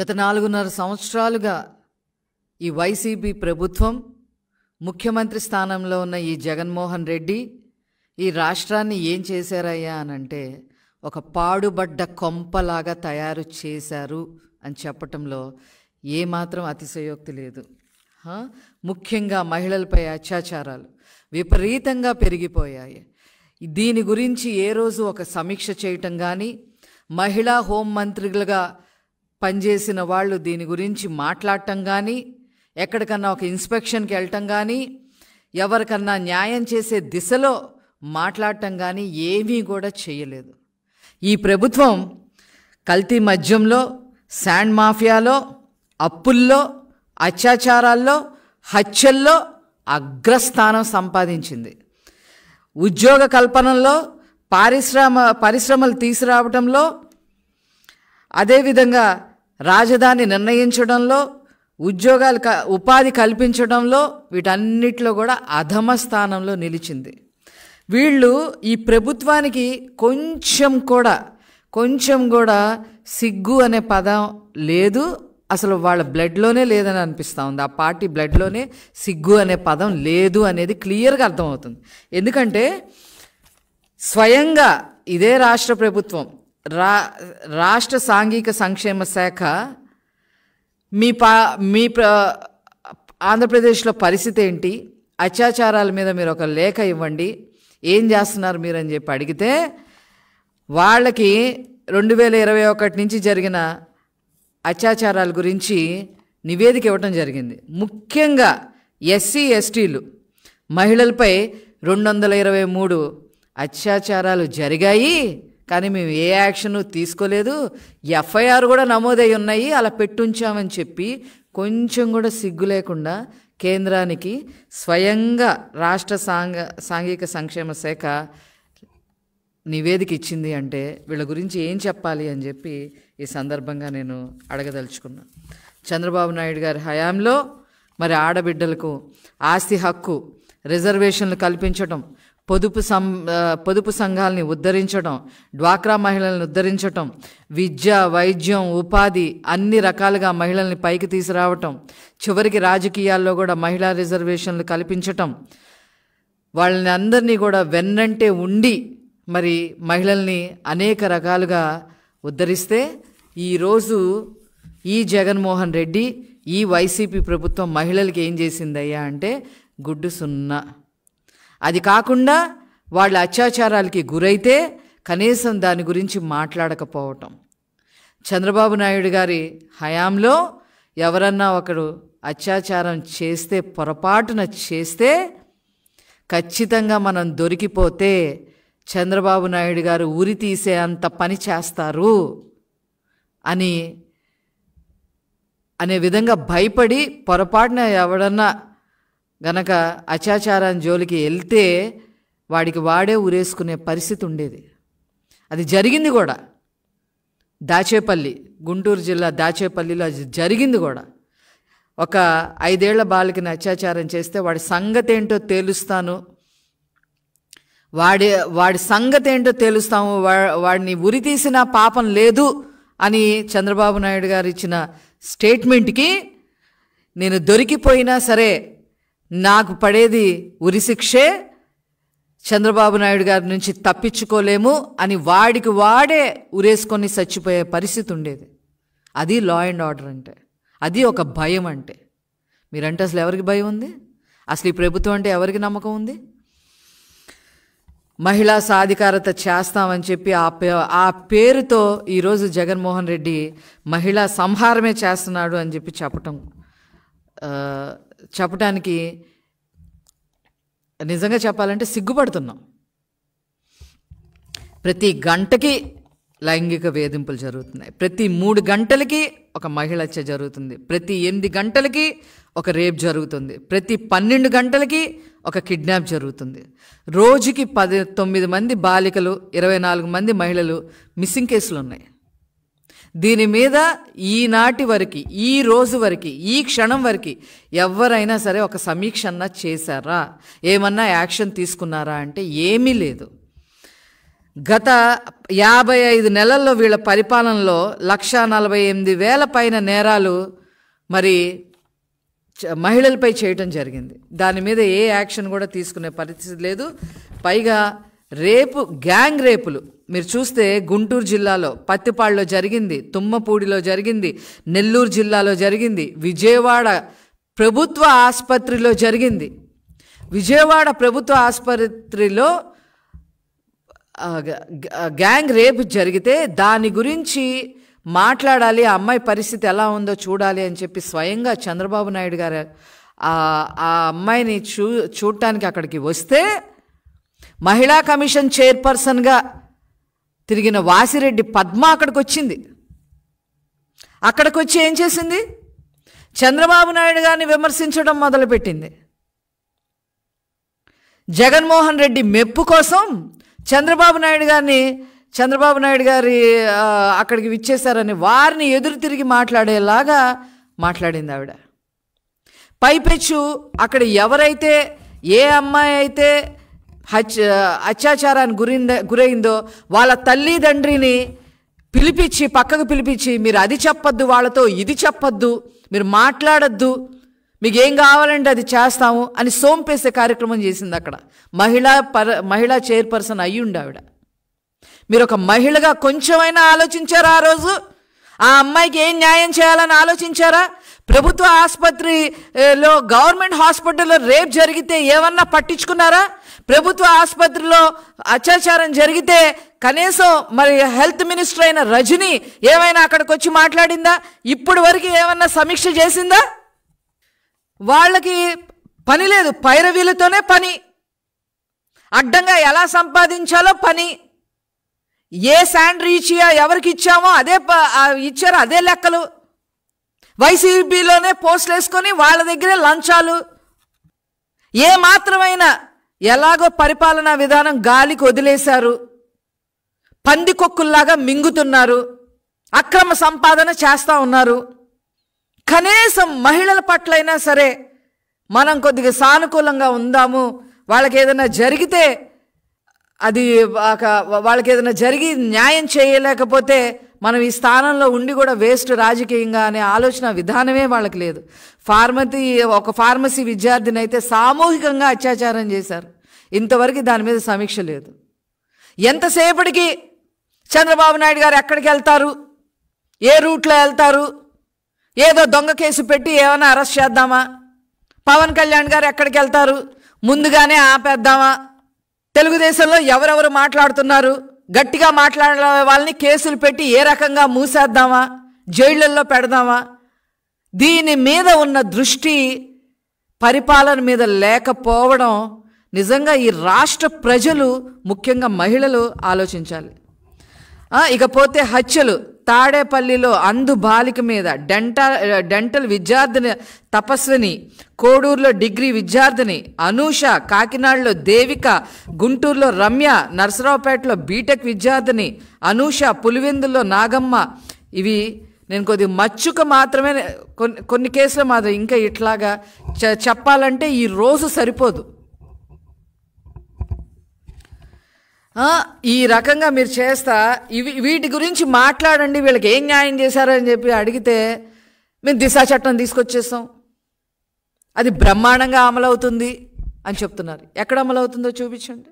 గత నాలుగున్నర సంవత్సరాలుగా ఈ వైసీపీ ప్రభుత్వం ముఖ్యమంత్రి స్థానంలో ఉన్న ఈ జగన్మోహన్ రెడ్డి ఈ రాష్ట్రాన్ని ఏం చేశారయ్యా అని అంటే ఒక పాడుబడ్డ కొంపలాగా తయారు చేశారు అని చెప్పటంలో ఏమాత్రం అతిశయోక్తి లేదు ముఖ్యంగా మహిళలపై అత్యాచారాలు విపరీతంగా పెరిగిపోయాయి దీని గురించి ఏ రోజు ఒక సమీక్ష చేయటం కానీ మహిళా హోం పనిచేసిన వాళ్ళు దీని గురించి మాట్లాడటం కానీ ఎక్కడికన్నా ఒక ఇన్స్పెక్షన్కి వెళ్ళటం కానీ ఎవరికన్నా న్యాయం చేసే దిశలో మాట్లాడటం కానీ ఏమీ కూడా చేయలేదు ఈ ప్రభుత్వం కల్తీ మద్యంలో శాండ్ మాఫియాలో అప్పుల్లో అత్యాచారాల్లో హత్యల్లో అగ్రస్థానం సంపాదించింది ఉద్యోగ కల్పనలో పారిశ్రామ పరిశ్రమలు తీసుకురావడంలో అదేవిధంగా రాజధాని నిర్ణయించడంలో ఉద్యోగాలు క ఉపాధి కల్పించడంలో వీటన్నిటిలో కూడా అధమ స్థానంలో నిలిచింది వీళ్ళు ఈ ప్రభుత్వానికి కొంచెం కూడా కొంచెం కూడా సిగ్గు అనే పదం లేదు అసలు వాళ్ళ బ్లడ్లోనే లేదని అనిపిస్తూ ఉంది ఆ పార్టీ బ్లడ్లోనే సిగ్గు అనే పదం లేదు అనేది క్లియర్గా అర్థమవుతుంది ఎందుకంటే స్వయంగా ఇదే రాష్ట్ర ప్రభుత్వం రా రాష్ట్ర సాంఘిక సంక్షేమ శాఖ మీ పా మీ ఆంధ్రప్రదేశ్లో పరిస్థితి ఏంటి అత్యాచారాల మీద మీరు ఒక లేఖ ఇవ్వండి ఏం చేస్తున్నారు మీరు అని చెప్పి అడిగితే వాళ్ళకి రెండు వేల ఇరవై ఒకటి నుంచి జరిగిన అత్యాచారాల గురించి నివేదిక ఇవ్వటం జరిగింది ముఖ్యంగా ఎస్సీ ఎస్టీలు మహిళలపై రెండు వందల ఇరవై మూడు అత్యాచారాలు జరిగాయి కానీ మేము ఏ యాక్షన్ తీసుకోలేదు ఎఫ్ఐఆర్ కూడా నమోదై ఉన్నాయి అలా పెట్టుంచామని చెప్పి కొంచెం కూడా సిగ్గు లేకుండా కేంద్రానికి స్వయంగా రాష్ట్ర సాంఘ సాంఘిక సంక్షేమ శాఖ నివేదిక ఇచ్చింది అంటే వీళ్ళ గురించి ఏం చెప్పాలి అని చెప్పి ఈ సందర్భంగా నేను అడగదలుచుకున్నాను చంద్రబాబు నాయుడు గారి హయాంలో మరి ఆడబిడ్డలకు ఆస్తి హక్కు రిజర్వేషన్లు కల్పించడం పొదుపు సం పొదుపు సంఘాలని ఉద్ధరించడం డ్వాక్రా మహిళలను ఉద్ధరించటం విద్య వైద్యం ఉపాధి అన్ని రకాలుగా మహిళల్ని పైకి తీసుకురావటం చివరికి రాజకీయాల్లో కూడా మహిళా రిజర్వేషన్లు కల్పించటం వాళ్ళని అందరినీ కూడా వెన్నంటే ఉండి మరి మహిళల్ని అనేక రకాలుగా ఉద్ధరిస్తే ఈరోజు ఈ జగన్మోహన్ రెడ్డి ఈ వైసీపీ ప్రభుత్వం మహిళలకి ఏం చేసిందయ్యా అంటే గుడ్డు సున్నా అది కాకుండా వాళ్ళ అత్యాచారాలకి గురైతే కనీసం దాని గురించి మాట్లాడకపోవటం చంద్రబాబు నాయుడు గారి హయాంలో ఎవరన్నా ఒకడు అత్యాచారం చేస్తే పొరపాటున చేస్తే ఖచ్చితంగా మనం దొరికిపోతే చంద్రబాబు నాయుడు గారు ఊరి తీసే అంత పని చేస్తారు అని అనే విధంగా భయపడి పొరపాటున ఎవడన్నా గనక అత్యాచారాన్ని జోలికి వెళ్తే వాడికి వాడే ఉరేసుకునే పరిస్థితి ఉండేది అది జరిగింది కూడా దాచేపల్లి గుంటూరు జిల్లా దాచేపల్లిలో అది జరిగింది కూడా ఒక ఐదేళ్ల బాలికని అత్యాచారం చేస్తే వాడి సంగతి ఏంటో తేలుస్తాను వాడి వాడి సంగతి ఏంటో తేలుస్తాము వా వాడిని ఉరి తీసిన పాపం లేదు అని చంద్రబాబు నాయుడు గారు ఇచ్చిన స్టేట్మెంట్కి నేను దొరికిపోయినా సరే నాకు పడేది ఉరిశిక్షే చంద్రబాబు నాయుడు గారి నుంచి తప్పించుకోలేము అని వాడికి వాడే ఉరేసుకొని చచ్చిపోయే పరిస్థితి ఉండేది అది లా అండ్ ఆర్డర్ అంటే అది ఒక భయం అంటే మీరంటే అసలు ఎవరికి భయం ఉంది అసలు ఈ ప్రభుత్వం అంటే ఎవరికి నమ్మకం ఉంది మహిళా సాధికారత చేస్తామని చెప్పి ఆ పే ఆ పేరుతో ఈరోజు జగన్మోహన్ రెడ్డి మహిళా సంహారమే చేస్తున్నాడు అని చెప్పి చెప్పటం చెప్పడానికి నిజంగా చెప్పాలంటే సిగ్గుపడుతున్నాం ప్రతి గంటకి లైంగిక వేధింపులు జరుగుతున్నాయి ప్రతి మూడు గంటలకి ఒక మహిళ హత్య జరుగుతుంది ప్రతి ఎనిమిది గంటలకి ఒక రేప్ జరుగుతుంది ప్రతి పన్నెండు గంటలకి ఒక కిడ్నాప్ జరుగుతుంది రోజుకి పది తొమ్మిది మంది బాలికలు ఇరవై నాలుగు మంది మహిళలు మిస్సింగ్ కేసులు ఉన్నాయి దీని మీద ఈనాటి వరకు ఈ రోజు వరకు ఈ క్షణం వరకు ఎవరైనా సరే ఒక సమీక్ష అన్న చేశారా ఏమన్నా యాక్షన్ తీసుకున్నారా అంటే ఏమీ లేదు గత యాభై ఐదు నెలల్లో వీళ్ళ పరిపాలనలో లక్ష నలభై ఎనిమిది వేల పైన నేరాలు మరి మహిళలపై చేయటం జరిగింది దాని మీద ఏ యాక్షన్ కూడా తీసుకునే పరిస్థితి లేదు పైగా రేపు గ్యాంగ్ రేపులు మీరు చూస్తే గుంటూరు జిల్లాలో పత్తిపాడులో జరిగింది తుమ్మపూడిలో జరిగింది నెల్లూరు జిల్లాలో జరిగింది విజయవాడ ప్రభుత్వ ఆసుపత్రిలో జరిగింది విజయవాడ ప్రభుత్వ ఆసుపత్రిలో గ్యాంగ్ రేప్ జరిగితే దాని గురించి మాట్లాడాలి ఆ అమ్మాయి పరిస్థితి ఎలా ఉందో చూడాలి అని చెప్పి స్వయంగా చంద్రబాబు నాయుడు గారు ఆ అమ్మాయిని చూ చూడటానికి అక్కడికి వస్తే మహిళా కమిషన్ చైర్పర్సన్గా తిరిగిన వాసిరెడ్డి పద్మ అక్కడికి వచ్చింది అక్కడికి వచ్చి ఏం చేసింది చంద్రబాబు నాయుడు గారిని విమర్శించడం మొదలుపెట్టింది జగన్మోహన్ రెడ్డి మెప్పు కోసం చంద్రబాబు నాయుడు గారిని చంద్రబాబు నాయుడు గారి అక్కడికి విచ్చేశారని వారిని ఎదురు తిరిగి మాట్లాడేలాగా మాట్లాడింది ఆవిడ పైపెచ్చు అక్కడ ఎవరైతే ఏ అమ్మాయి అయితే హత్య అత్యాచారానికి గురింద గురైందో వాళ్ళ తల్లిదండ్రిని పిలిపించి పక్కకు పిలిపించి మీరు అది చెప్పద్దు వాళ్ళతో ఇది చెప్పొద్దు మీరు మాట్లాడొద్దు మీకు ఏం కావాలంటే అది చేస్తాము అని సోంపేసే కార్యక్రమం చేసింది అక్కడ మహిళా పర మహిళా చైర్పర్సన్ అయ్యుండి ఆవిడ మీరు ఒక మహిళగా కొంచెమైనా ఆలోచించారా ఆ రోజు ఆ అమ్మాయికి ఏం న్యాయం చేయాలని ఆలోచించారా ప్రభుత్వ ఆసుపత్రిలో గవర్నమెంట్ హాస్పిటల్లో రేప్ జరిగితే ఏమన్నా పట్టించుకున్నారా ప్రభుత్వ ఆసుపత్రిలో అత్యాచారం జరిగితే కనీసం మరి హెల్త్ మినిస్టర్ అయిన రజని ఏమైనా అక్కడికి వచ్చి మాట్లాడిందా ఇప్పటి వరకు ఏమన్నా సమీక్ష చేసిందా వాళ్ళకి పని లేదు పైరవీలతోనే పని అడ్డంగా ఎలా సంపాదించాలో పని ఏ శాండ్ రీచియా ఎవరికి ఇచ్చామో అదే ఇచ్చారు అదే లెక్కలు వైసీపీలోనే పోస్ట్లు వేసుకొని వాళ్ళ దగ్గరే లంచాలు ఏ మాత్రమైనా ఎలాగో పరిపాలనా విధానం గాలికి వదిలేశారు పందికొక్కుల్లాగా మింగుతున్నారు అక్రమ సంపాదన చేస్తూ ఉన్నారు కనీసం మహిళల పట్లైనా సరే మనం కొద్దిగా సానుకూలంగా ఉందాము వాళ్ళకి ఏదైనా జరిగితే అది వాళ్ళకి ఏదైనా జరిగి న్యాయం చేయలేకపోతే మనం ఈ స్థానంలో ఉండి కూడా వేస్ట్ రాజకీయంగా అనే ఆలోచన విధానమే వాళ్ళకి లేదు ఫార్మసీ ఒక ఫార్మసీ విద్యార్థిని అయితే సామూహికంగా అత్యాచారం చేశారు ఇంతవరకు దాని మీద సమీక్ష లేదు ఎంతసేపటికి చంద్రబాబు నాయుడు గారు ఎక్కడికి వెళ్తారు ఏ రూట్లో వెళ్తారు ఏదో దొంగ కేసు పెట్టి ఏమైనా అరెస్ట్ చేద్దామా పవన్ కళ్యాణ్ గారు ఎక్కడికి వెళ్తారు ముందుగానే ఆపేద్దామా తెలుగుదేశంలో ఎవరెవరు మాట్లాడుతున్నారు గట్టిగా మాట్లాడే వాళ్ళని కేసులు పెట్టి ఏ రకంగా మూసేద్దామా జైళ్ళల్లో పెడదామా దీని మీద ఉన్న దృష్టి పరిపాలన మీద లేకపోవడం నిజంగా ఈ రాష్ట్ర ప్రజలు ముఖ్యంగా మహిళలు ఆలోచించాలి ఇకపోతే హత్యలు తాడేపల్లిలో అందు బాలిక మీద డెంటా డెంటల్ విద్యార్థిని తపస్విని కోడూరులో డిగ్రీ విద్యార్థిని అనూష కాకినాడలో దేవిక గుంటూరులో రమ్య నర్సరావుపేటలో బీటెక్ విద్యార్థిని అనూష పులివెందుల్లో నాగమ్మ ఇవి నేను కొద్ది మచ్చుక మాత్రమే కొన్ని కొన్ని కేసులు మాత్రం ఇంకా ఇట్లాగా చెప్పాలంటే ఈ రోజు సరిపోదు ఈ రకంగా మీరు చేస్తా ఇవి వీటి గురించి మాట్లాడండి వీళ్ళకి ఏం న్యాయం చేశారని చెప్పి అడిగితే మేము దిశా చట్టం తీసుకొచ్చేస్తాం అది బ్రహ్మాండంగా అమలవుతుంది అని చెప్తున్నారు ఎక్కడ అమలవుతుందో చూపించండి